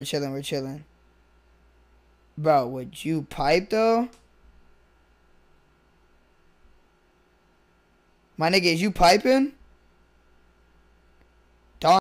We're chilling, we're chilling. Bro, would you pipe though? My nigga, is you piping?